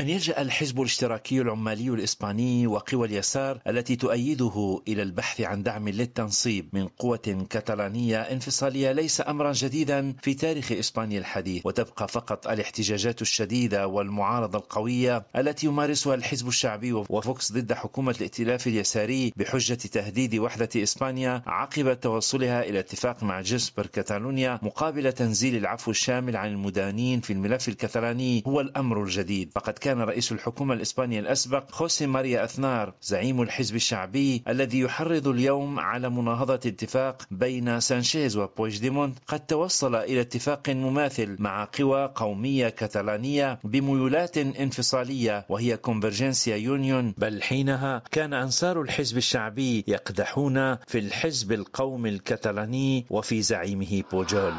أن يلجأ الحزب الاشتراكي العمالي الإسباني وقوى اليسار التي تؤيده إلى البحث عن دعم للتنصيب من قوة كتالانية انفصالية ليس أمرا جديدا في تاريخ إسبانيا الحديث وتبقى فقط الاحتجاجات الشديدة والمعارضة القوية التي يمارسها الحزب الشعبي وفوكس ضد حكومة الائتلاف اليساري بحجة تهديد وحدة إسبانيا عقب توصلها إلى اتفاق مع جسبر كتالونيا مقابل تنزيل العفو الشامل عن المدانين في الملف الكتالاني هو الأمر الجديد فقد كان رئيس الحكومة الإسبانية الأسبق خوسي ماريا أثنار زعيم الحزب الشعبي الذي يحرض اليوم على مناهضة اتفاق بين سانشيز وبويجديمونت قد توصل إلى اتفاق مماثل مع قوى قومية كتالانية بميولات انفصالية وهي كونفرجنسيا يونيون بل حينها كان أنصار الحزب الشعبي يقدحون في الحزب القومي الكتالاني وفي زعيمه بوجول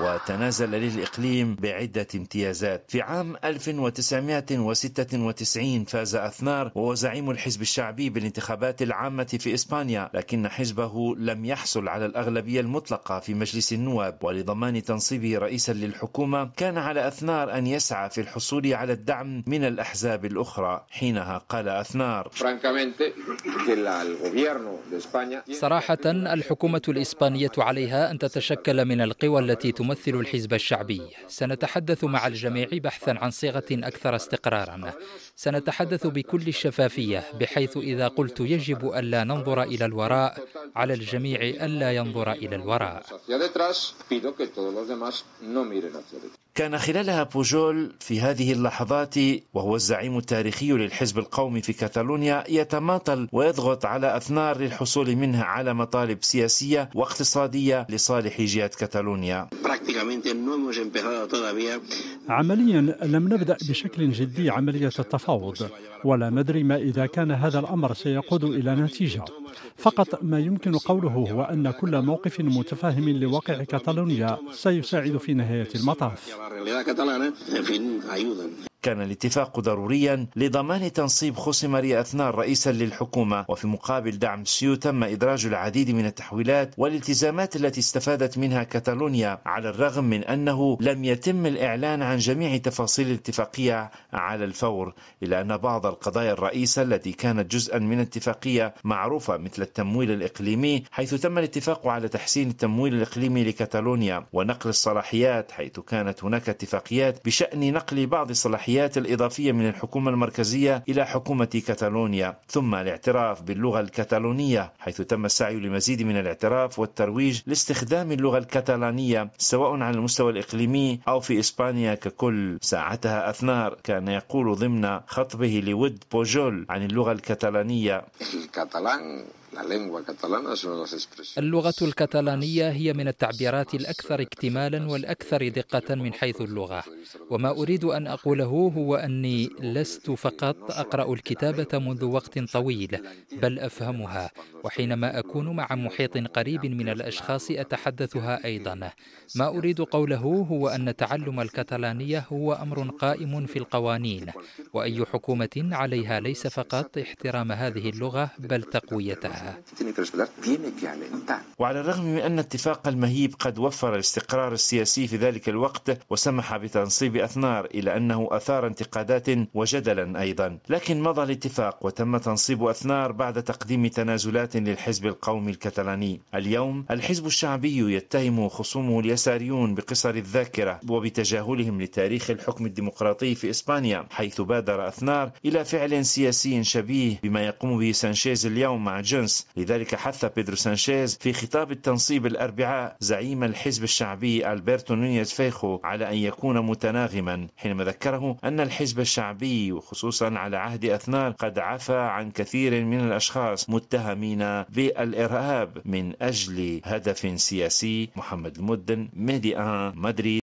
وتنازل للإقليم بعدة امتيازات في عام 1996 فاز أثنار وهو زعيم الحزب الشعبي بالانتخابات العامة في إسبانيا لكن حزبه لم يحصل على الأغلبية المطلقة في مجلس النواب ولضمان تنصيبه رئيسا للحكومة كان على أثنار أن يسعى في الحصول على الدعم من الأحزاب الأخرى حينها قال أثنار صراحة الحكومة الإسبانية عليها أن تتشكل من القوى التي تم تمثل الحزب الشعبي سنتحدث مع الجميع بحثا عن صيغة أكثر استقرارا سنتحدث بكل الشفافية بحيث إذا قلت يجب ألا ننظر إلى الوراء على الجميع ألا ينظر إلى الوراء كان خلالها بوجول في هذه اللحظات وهو الزعيم التاريخي للحزب القومي في كاتالونيا يتماطل ويضغط على أثنار للحصول منها على مطالب سياسية واقتصادية لصالح جهة كاتالونيا عمليا لم نبدأ بشكل جدي عملية التفاوض ولا ندري ما إذا كان هذا الأمر سيقود إلى نتيجة فقط ما يمكن قوله هو أن كل موقف متفاهم لواقع كاتالونيا سيساعد في نهاية المطاف كان الاتفاق ضروريا لضمان تنصيب خوسي ماريا اثنار رئيسا للحكومة وفي مقابل دعم سيو تم إدراج العديد من التحويلات والالتزامات التي استفادت منها كاتالونيا على الرغم من أنه لم يتم الإعلان عن جميع تفاصيل الاتفاقية على الفور إلا أن بعض القضايا الرئيسة التي كانت جزءا من اتفاقية معروفة مثل التمويل الإقليمي حيث تم الاتفاق على تحسين التمويل الإقليمي لكاتالونيا ونقل الصلاحيات حيث كانت هناك اتفاقيات بشأن نقل بعض الصلاحيات الميزانيات الإضافية من الحكومة المركزية إلى حكومة كتالونيا ثم الاعتراف باللغة الكتالونية حيث تم السعي لمزيد من الاعتراف والترويج لاستخدام اللغة الكتالانية سواء على المستوى الإقليمي أو في إسبانيا ككل ساعتها أثنار كان يقول ضمن خطبه لود بوجول عن اللغة الكتالانية اللغة الكتالانية هي من التعبيرات الأكثر اكتمالا والأكثر دقة من حيث اللغة وما أريد أن أقوله هو أني لست فقط أقرأ الكتابة منذ وقت طويل بل أفهمها وحينما أكون مع محيط قريب من الأشخاص أتحدثها أيضا ما أريد قوله هو أن تعلم الكتالانية هو أمر قائم في القوانين وأي حكومة عليها ليس فقط احترام هذه اللغة بل تقويتها وعلى الرغم من أن اتفاق المهيب قد وفر الاستقرار السياسي في ذلك الوقت وسمح بتنصيب أثنار إلا أنه أثار انتقادات وجدلا أيضا لكن مضى الاتفاق وتم تنصيب أثنار بعد تقديم تنازلات للحزب القومي الكتالاني اليوم الحزب الشعبي يتهم خصومه اليساريون بقصر الذاكرة وبتجاهلهم لتاريخ الحكم الديمقراطي في إسبانيا حيث بادر أثنار إلى فعل سياسي شبيه بما يقوم به سانشيز اليوم مع جنس الناس لذلك حث بيدرو سانشيز في خطاب التنصيب الأربعاء زعيم الحزب الشعبي ألبرتو نونيز فيخو على أن يكون متناغما حينما ذكره أن الحزب الشعبي وخصوصا على عهد أثنان قد عفى عن كثير من الأشخاص متهمين بالإرهاب من أجل هدف سياسي محمد المدن ميديان مدريد